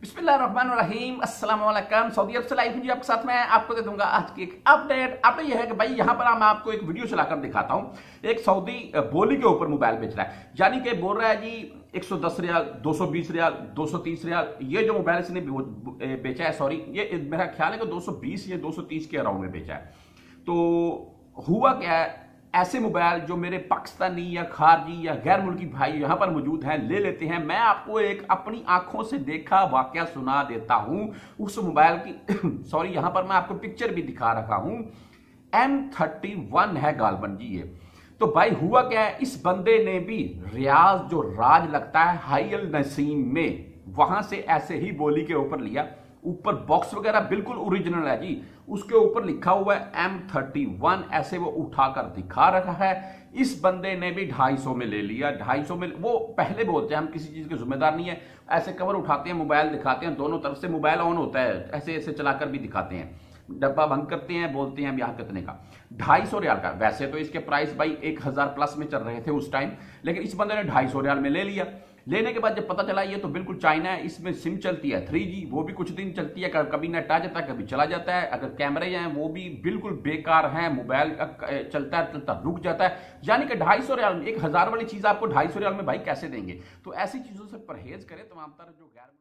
बिस्मिल्लाम Aslam Saudi अरब से life जी आपके साथ मैं आपको दे दूंगा आज की एक अपडेट अपडेट यह है कि भाई यहाँ पर मैं आपको एक वीडियो चलाकर दिखाता हूँ एक सऊदी बोली के ऊपर मोबाइल बेच रहा है यानी कि बोल रहा है जी 110 रियाल 220 रियाल 230 रियाल ये जो मोबाइल इसने बेचा है सॉरी ये मेरा ख्याल है कि 220 या 230 के अराउंड में बेचा है तो हुआ क्या है ऐसे मोबाइल जो मेरे पाकिस्तानी या खारजी या गैर मुल्की भाई यहाँ पर मौजूद हैं ले लेते हैं मैं आपको एक अपनी आंखों से देखा वाक्य सुना देता हूँ उस मोबाइल की सॉरी यहाँ पर मैं आपको पिक्चर भी दिखा रखा हूँ एम थर्टी वन है गालबन जी ये तो भाई हुआ क्या है इस बंदे ने भी रियाज जो राज लगता है हाइल नसीम में वहां से ऐसे ही बोली के ऊपर लिया ऊपर बॉक्स वगैरह बिल्कुल ओरिजिनल है जी उसके ऊपर लिखा हुआ है एम थर्टी वन ऐसे वो उठाकर दिखा रखा है इस बंदे ने भी ढाई सौ में ले लिया ढाई सौ में वो पहले बोलते हैं हम किसी चीज़ के जिम्मेदार नहीं है ऐसे कवर उठाते हैं मोबाइल दिखाते हैं दोनों तरफ से मोबाइल ऑन होता है ऐसे ऐसे चलाकर भी दिखाते हैं डब्बा भंग करते हैं बोलते हैं यहां यहाँ कितने का ढाई सौ रियाल का वैसे तो इसके प्राइस भाई एक हजार प्लस में चल रहे थे उस टाइम लेकिन इस बंदे ने ढाई सौ रियाल में ले लिया लेने के बाद जब पता चला ये तो बिल्कुल चाइना है इसमें सिम चलती है थ्री जी वो भी कुछ दिन चलती है कभी नेट आ जाता है कभी चला जाता है अगर कैमरे हैं वो भी बिल्कुल बेकार हैं मोबाइल चलता है चलता रुक जाता है यानी कि ढाई सौ रियाल एक हज़ार वाली चीज़ आपको ढाई सौ रियाल में भाई कैसे देंगे तो ऐसी चीज़ों से परहेज करें तमाम तरह जो गैर